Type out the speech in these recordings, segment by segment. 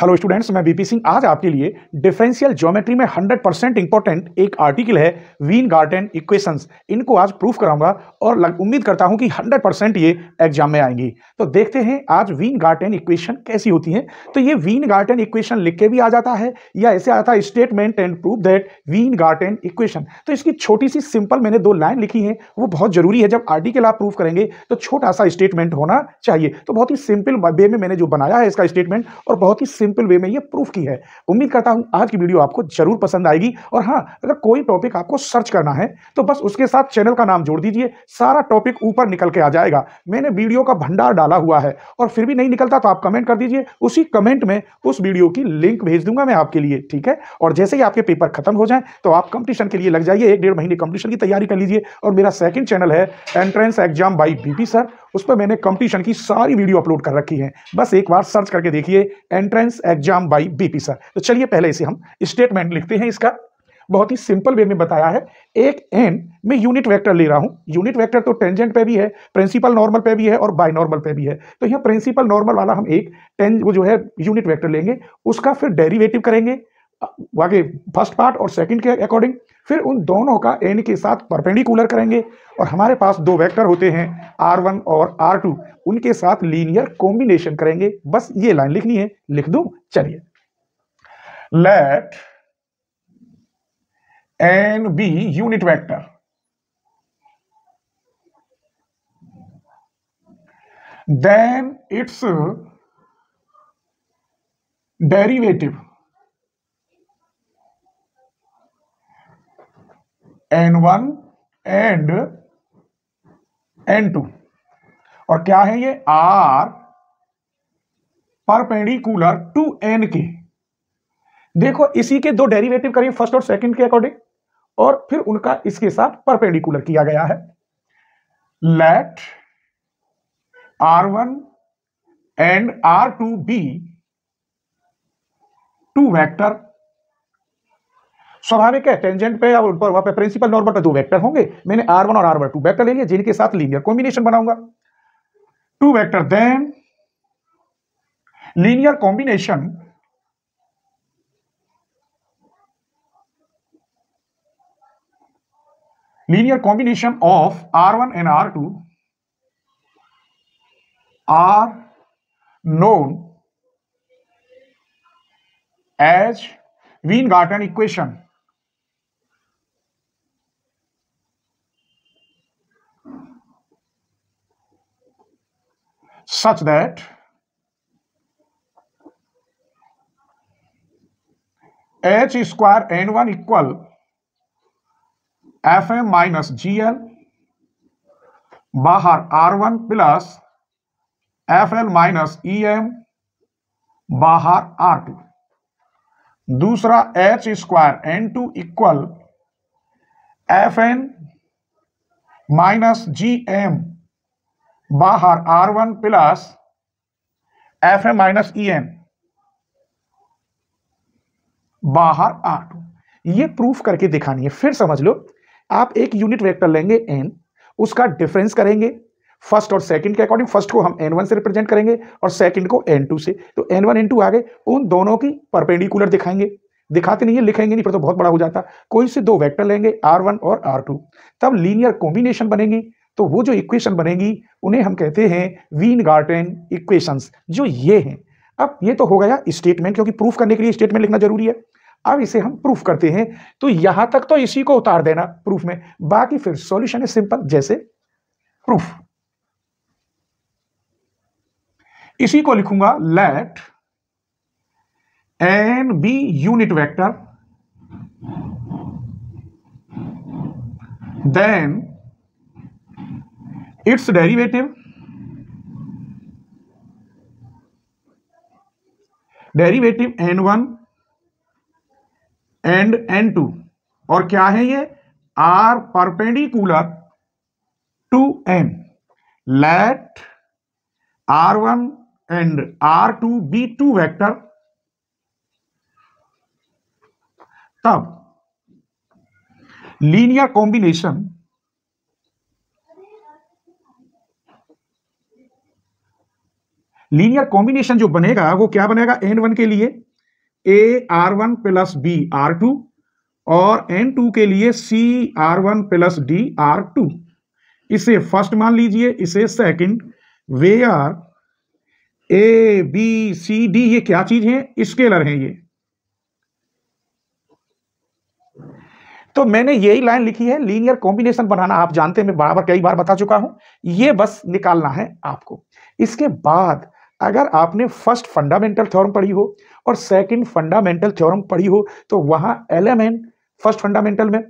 hello students मैं BP Singh आज आपके लिए डिफरेंशियल ज्योमेट्री में 100 परसेंट इंपॉर्टेंट एक आर्टिकल है वीन गार्टन इक्वेशंस इनको आज प्रूफ कराऊंगा और लग, उम्मीद करता हूं कि 100 परसेंट ये एग्जाम में आएंगी तो देखते हैं आज वीन गार्टन इक्वेशन कैसी होती है तो ये वीन गार्टन इक्वेशन लिख के भी आ जाता है या ऐसे आता है statement and proof that Weingarten equation तो इसकी छोटी सी सिंपल मैंने दो लाइन लिखी है वो बहुत जरूरी है जब आर्टिकल आप प्रूफ करेंगे तो छोटा सा स्टेटमेंट होना चाहिए तो बहुत ही सिंपल वे में मैंने जो बनाया है इसका स्टेटमेंट और बहुत ही सिंपल वे में ये प्रूफ की है उम्मीद करता हूँ आज की वीडियो आपको जरूर पसंद आएगी और हाँ अगर कोई टॉपिक आपको सर्च करना है तो बस उसके साथ चैनल का नाम जोड़ दीजिए सारा टॉपिक ऊपर निकल के आ जाएगा मैंने वीडियो का भंडार डाला हुआ है और फिर भी नहीं निकलता तो आप कमेंट कर दीजिए उसी कमेंट में उस वीडियो की लिंक भेज दूंगा मैं आपके लिए ठीक है और जैसे ही आपके पेपर खत्म हो जाए तो आप कंपटीशन के लिए लग जाइए एक डेढ़ महीने कंपटीशन की तैयारी कर लीजिए और मेरा सेकंड चैनल है entrance exam by BP sir उस पर मैंने कंपटीशन की सारी वीडियो अपलोड कर रखी है बस एक बार सर्च करके देखिए entrance exam by BP sir तो चलिए पहले इसे हम स्टेटमेंट लिखते हैं इसका बहुत ही सिंपल वे में बताया है एक एन में यूनिट वेक्टर ले रहा हूं यूनिट वेक्टर तो टेंजेंट पे भी है प्रिंसिपल नॉर्मल पे भी है और बाय नॉर्मल पे भी है तो यहाँ प्रिंसिपल नॉर्मल वाला हम एक टेंज वो जो है यूनिट वेक्टर लेंगे उसका फिर डेरिवेटिव करेंगे बाकी फर्स्ट पार्ट और सेकंड के अकॉर्डिंग फिर उन दोनों का एन के साथ परपेंडिकुलर करेंगे और हमारे पास दो वेक्टर होते हैं आर वन और आर टू उनके साथ लीनियर कॉम्बिनेशन करेंगे बस ये लाइन लिखनी है लिख दू चलिए let N be unit vector then its derivative N one and N two और क्या है ये आर परपेंडिकुलर टू एन के देखो इसी के दो डेरिवेटिव करिए फर्स्ट और सेकंड के अकॉर्डिंग और फिर उनका इसके साथ परपेंडिकुलर किया गया है let R one and R two be two vector स्वाभाविक है टेंजेंट पे और वहाँ पे प्रिंसिपल नॉर्मल पे दो वेक्टर होंगे मैंने आर वन और आर वन टू वैक्टर ले लिया जिनके साथ लीनियर कॉम्बिनेशन बनाऊंगा two vector then linear combination linear combination of R one and R two are known as Weingarten equation such that H square N one equal F M minus G L बाहर R one plus F L minus E M बाहर R two दूसरा H square N two equal F N minus G M बाहर R one plus F A minus E N बाहर R two ये proof करके दिखानी है फिर समझ लो आप एक यूनिट वेक्टर लेंगे एन उसका डिफरेंस करेंगे फर्स्ट और सेकंड के अकॉर्डिंग फर्स्ट को हम एन वन से रिप्रेजेंट करेंगे और सेकंड को एन टू से तो एन वन एन टू आ गए उन दोनों की परपेंडिकुलर दिखाएंगे दिखाते नहीं है लिखेंगे नहीं फिर तो बहुत बड़ा हो जाता कोई से दो वेक्टर लेंगे आर वन और आर टू तब लीनियर कॉम्बिनेशन बनेंगी तो वो जो इक्वेशन बनेगी उन्हें हम कहते हैं वीन गार्टन इक्वेशंस जो ये हैं अब ये तो हो गया स्टेटमेंट क्योंकि प्रूफ करने के लिए स्टेटमेंट लिखना जरूरी है अब इसे हम प्रूफ करते हैं तो यहां तक तो इसी को उतार देना प्रूफ में बाकी फिर सॉल्यूशन है सिंपल जैसे प्रूफ इसी को लिखूंगा let N be unit vector then its derivative derivative N one and N two और क्या है ये R perpendicular to N let R one and R two be two vector तब लीनियर कॉम्बिनेशन लीनियर कॉम्बिनेशन जो बनेगा वो क्या बनेगा एन वन के लिए A R one plus B R two और एन टू के लिए C R one plus D R two इसे फर्स्ट मान लीजिए इसे second where are A B C D ये क्या चीज है स्केलर है ये तो मैंने यही लाइन लिखी है लीनियर कॉम्बिनेशन बनाना आप जानते हैं मैं बराबर कई बार बता चुका हूं ये बस निकालना है आपको इसके बाद अगर आपने फर्स्ट फंडामेंटल थ्योरम पढ़ी हो और सेकंड फंडामेंटल थ्योरम पढ़ी हो तो वहां L M N first fundamental में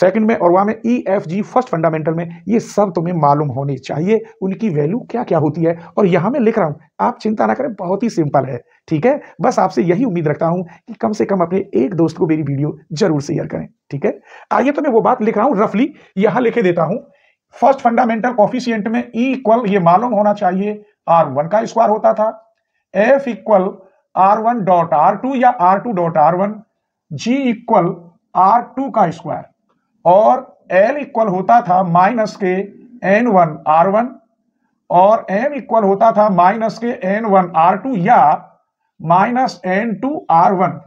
सेकंड में और वहां में E F G first fundamental में ये सब तुम्हें मालूम होने चाहिए उनकी वैल्यू क्या क्या होती है और यहां मैं लिख रहा हूं आप चिंता ना करें बहुत ही सिंपल है ठीक है बस आपसे यही उम्मीद रखता हूं कि कम से कम अपने एक दोस्त को मेरी वीडियो जरूर शेयर करें ठीक है आइए तो मैं वो बात लिख रहा हूँ रफली यहां लिखे देता हूँ फर्स्ट फंडामेंटल कॉफिशियंट में ई e इक्वल ये मालूम होना चाहिए आर वन का स्क्वायर होता था F equal R one dot R two या R two dot R one G equal R two का स्क्वायर और एल इक्वल होता था माइनस के एन वन आर वन और एम इक्वल होता था माइनस के एन वन आर टू या minus N two R one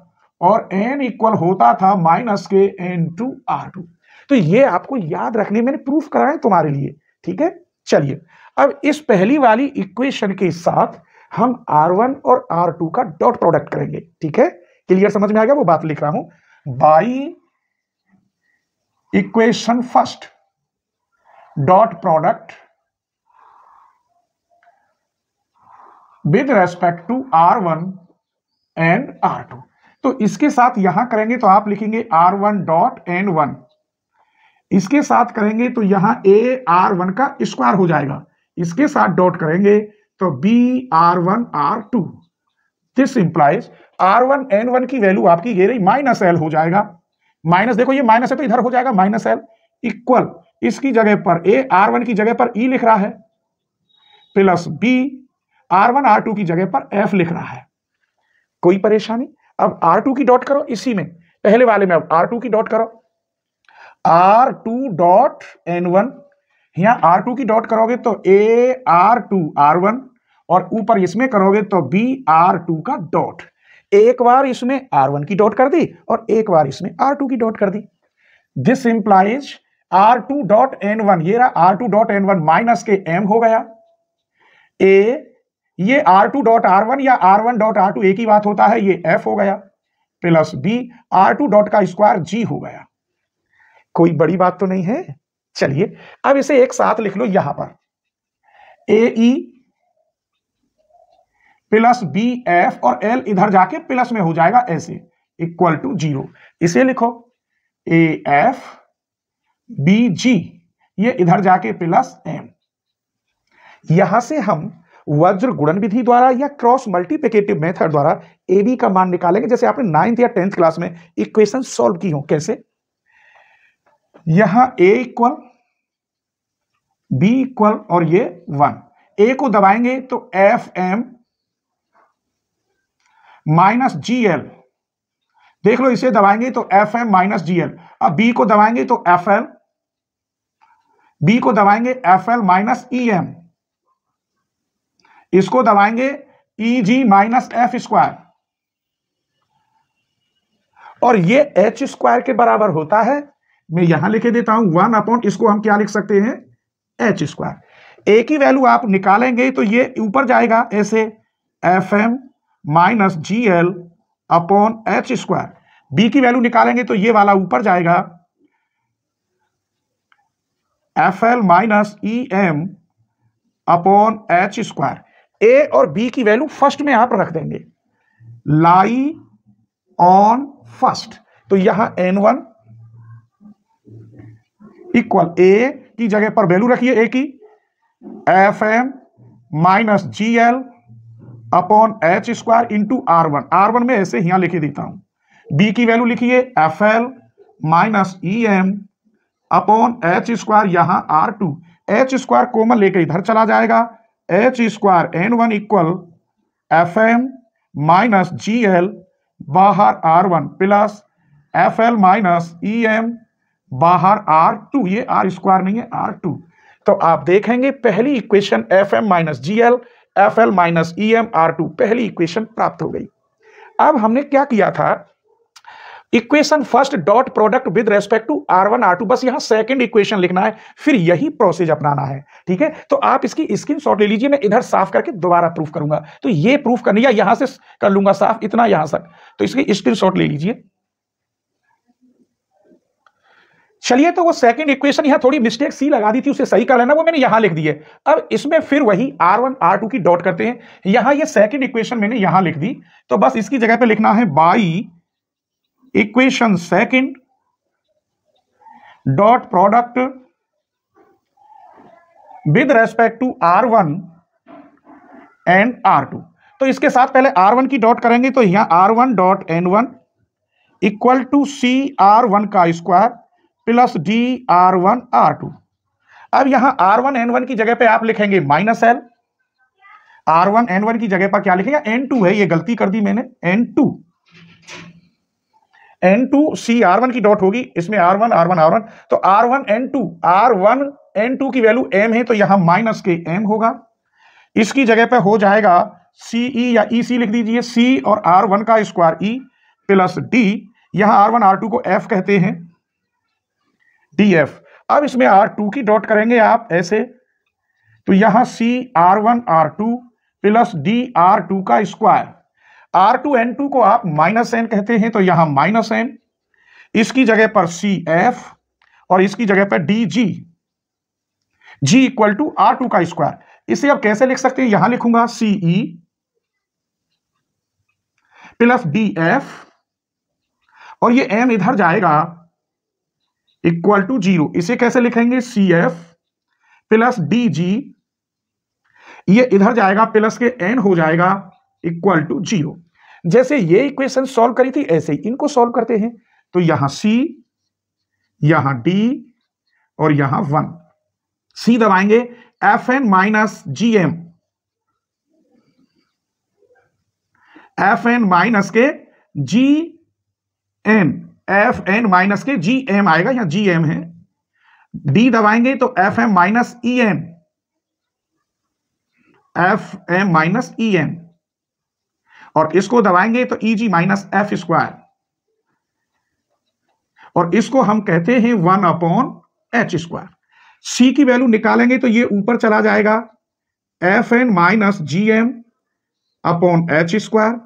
और एन इक्वल होता था माइनस के एन टू आर टू तो ये आपको याद रखने मैंने प्रूफ कराए तुम्हारे लिए ठीक है चलिए अब इस पहली वाली इक्वेशन के साथ हम R1 और R2 का डॉट प्रोडक्ट करेंगे ठीक है क्लियर समझ में आ गया वो बात लिख रहा हूं by equation first dot product with respect to R1 and R2 तो इसके साथ यहां करेंगे तो आप लिखेंगे R1 डॉट एंड वन इसके साथ करेंगे तो यहां ए आर वन का स्क्वायर हो जाएगा इसके साथ डॉट करेंगे तो B R one R two this implies R one N one की वैल्यू आपकी ये रही माइनस एल हो जाएगा माइनस देखो ये माइनस है तो इधर हो जाएगा माइनस एल इक्वल इसकी जगह पर ए आर वन की जगह पर ई e लिख रहा है plus B R one R two की जगह पर एफ लिख रहा है कोई परेशानी अब आर टू की डॉट करो इसी में पहले वाले में अब आर टू की डॉट करो R two dot N one यहां आर टू की डॉट करोगे तो A R two R one और ऊपर इसमें करोगे तो बी आर टू का डॉट एक बार इसमें आर वन की डॉट कर दी और एक बार इसमें आर टू की डॉट कर दी this implies R two dot N one ये रहा R two dot N one minus के एम हो गया ए ये R two dot R one या R one dot R two एक ही बात होता है ये एफ हो गया plus B R two dot का स्क्वायर जी हो गया कोई बड़ी बात तो नहीं है चलिए अब इसे एक साथ लिख लो यहां पर A E plus B F और एल इधर जाके प्लस में हो जाएगा ऐसे इक्वल टू जीरो इसे लिखो ए एफ बी जी ये इधर जाके प्लस एम यहां से हम वज्र गुणन विधि द्वारा या क्रॉस मल्टीप्लिकेटिव मेथड द्वारा ए बी का मान निकालेंगे जैसे आपने नाइन्थ या टेंथ क्लास में इक्वेशन सॉल्व की हो कैसे यहां ए इक्वल बी इक्वल और ये वन ए को दबाएंगे तो F M minus G L देख लो इसे दबाएंगे तो F M minus G L अब बी को दबाएंगे तो एफ एल बी को दबाएंगे F L minus E M इसको दबाएंगे E G minus F square और ये एच स्क्वायर के बराबर होता है मैं यहां लिखे देता हूं वन अपॉन इसको हम क्या लिख सकते हैं एच स्क्वायर ए की वैल्यू आप निकालेंगे तो ये ऊपर जाएगा ऐसे F M minus G L upon H square B की वैल्यू निकालेंगे तो ये वाला ऊपर जाएगा F L minus E M upon H square A और बी की वैल्यू फर्स्ट में आप रख देंगे लाई ऑन फर्स्ट तो यहां एन वन इक्वल ए की जगह पर वैल्यू रखिए ए की F M minus G L upon H square into R one R one में ऐसे यहां लिखी देता हूं बी की वैल्यू लिखिए F L minus E M upon H square यहां R two H square common लेकर इधर चला जाएगा H square N one equal F M minus G L बाहर R one plus F L minus E M बाहर R two ये R square नहीं है आर टू तो आप देखेंगे पहली equation F M minus G L F L minus E M R two पहली इक्वेशन प्राप्त हो गई अब हमने क्या किया था equation first dot product with respect to R one R two बस यहां सेकंड इक्वेशन लिखना है फिर यही प्रोसेस अपनाना है ठीक है तो आप इसकी स्क्रीन शॉट ले लीजिए मैं इधर साफ करके दोबारा प्रूफ करूंगा तो ये प्रूफ करने या यहां से कर लूंगा साफ इतना यहां तक तो इसकी स्क्रीन शॉट ले लीजिए चलिए तो वो सेकंड इक्वेशन यहाँ थोड़ी मिस्टेक सी लगा दी थी उसे सही कर लेना वो मैंने यहाँ लिख दी है अब इसमें फिर वही आर वन आर टू की डॉट करते हैं यहाँ ये सेकंड इक्वेशन मैंने यहाँ लिख दी तो बस इसकी जगह पे लिखना है by equation second dot product with respect to R one and R two तो इसके साथ पहले आर वन की डॉट करेंगे तो यहाँ R one dot N one equal to C R one का square plus D R one R two अब यहां आर वन एन वन की जगह पे आप लिखेंगे minus L R one N one की जगह पर क्या लिखेंगे एन टू है ये गलती कर दी मैंने N two N two C R one की डॉट होगी इसमें R one R one R one तो R one N two R one N two की वैल्यू एम है तो यहां माइनस के एम होगा इसकी जगह पर हो जाएगा सी ई या ई सी लिख दीजिए सी और आर वन का स्क्वायर ई प्लस डी यहां आर वन आर टू को एफ कहते हैं डी एफ अब इसमें आर टू की डॉट करेंगे आप ऐसे तो यहां C R one R two plus D R two का square R two N two को आप माइनस एन कहते हैं तो यहां माइनस एन इसकी जगह पर सी एफ और इसकी जगह पर D G G equal to R two का स्क्वायर इसे आप कैसे लिख सकते हैं यहां लिखूंगा सीई प्लस डी एफ और ये एम इधर जाएगा इक्वल टू जीरो इसे कैसे लिखेंगे C F plus D G ये इधर जाएगा प्लस के एन हो जाएगा इक्वल टू जीरो जैसे ये इक्वेशन सॉल्व करी थी ऐसे ही इनको सॉल्व करते हैं तो यहां सी यहां डी और यहां वन सी दबाएंगे F N minus G M F N minus के G N F N minus के जी एम आएगा यहां जी एम है डी दबाएंगे तो F M minus E M F M minus E M और इसको दबाएंगे तो E G minus F square और इसको हम कहते हैं one upon H square C की वैल्यू निकालेंगे तो ये ऊपर चला जाएगा F N minus G M upon H square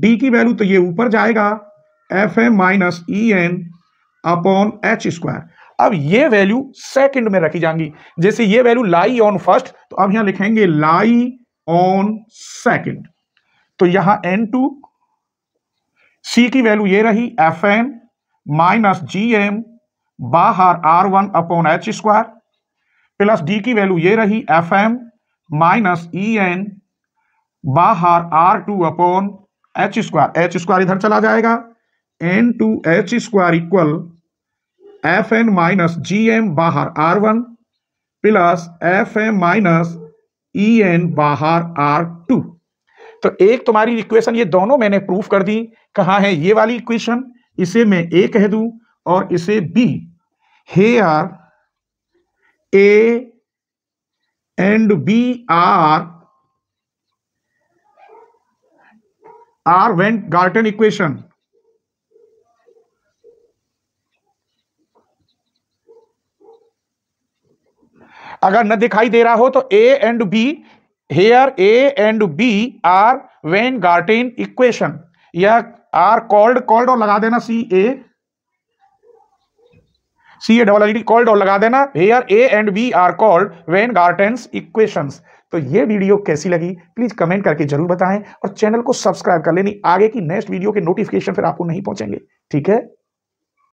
D की वैल्यू तो ये ऊपर जाएगा F A minus E N upon H square अब ये वैल्यू सेकंड में रखी जाएंगी जैसे ये वैल्यू लाई ऑन फर्स्ट तो अब यहां लिखेंगे लाई ऑन सेकंड तो यहां एन टू सी की वैल्यू ये रही F N minus G M बाहर R one upon H square plus D की वैल्यू ये रही F M minus E N बाहर R two upon H square H square इधर चला जाएगा N two H square equal F N minus G M बाहर R one plus F M minus E N बाहर R two तो एक तुम्हारी equation ये दोनों मैंने प्रूफ कर दी कहा है ये वाली इक्वेशन इसे मैं ए कह दू और इसे B here are A and B are are वेंट गार्टन इक्वेशन अगर न दिखाई दे रहा हो तो A and B here A and B are वेन गार्टेन इक्वेशन या आर कॉल्ड कॉल्ड और लगा देना सी ए सी ए डबल कॉल्ड और लगा देना here A and B are called वेन गार्टेन्स इक्वेशन तो ये वीडियो कैसी लगी प्लीज़ कमेंट करके जरूर बताएं और चैनल को सब्सक्राइब कर लेनी आगे की नेक्स्ट वीडियो के नोटिफिकेशन फिर आपको नहीं पहुंचेंगे ठीक है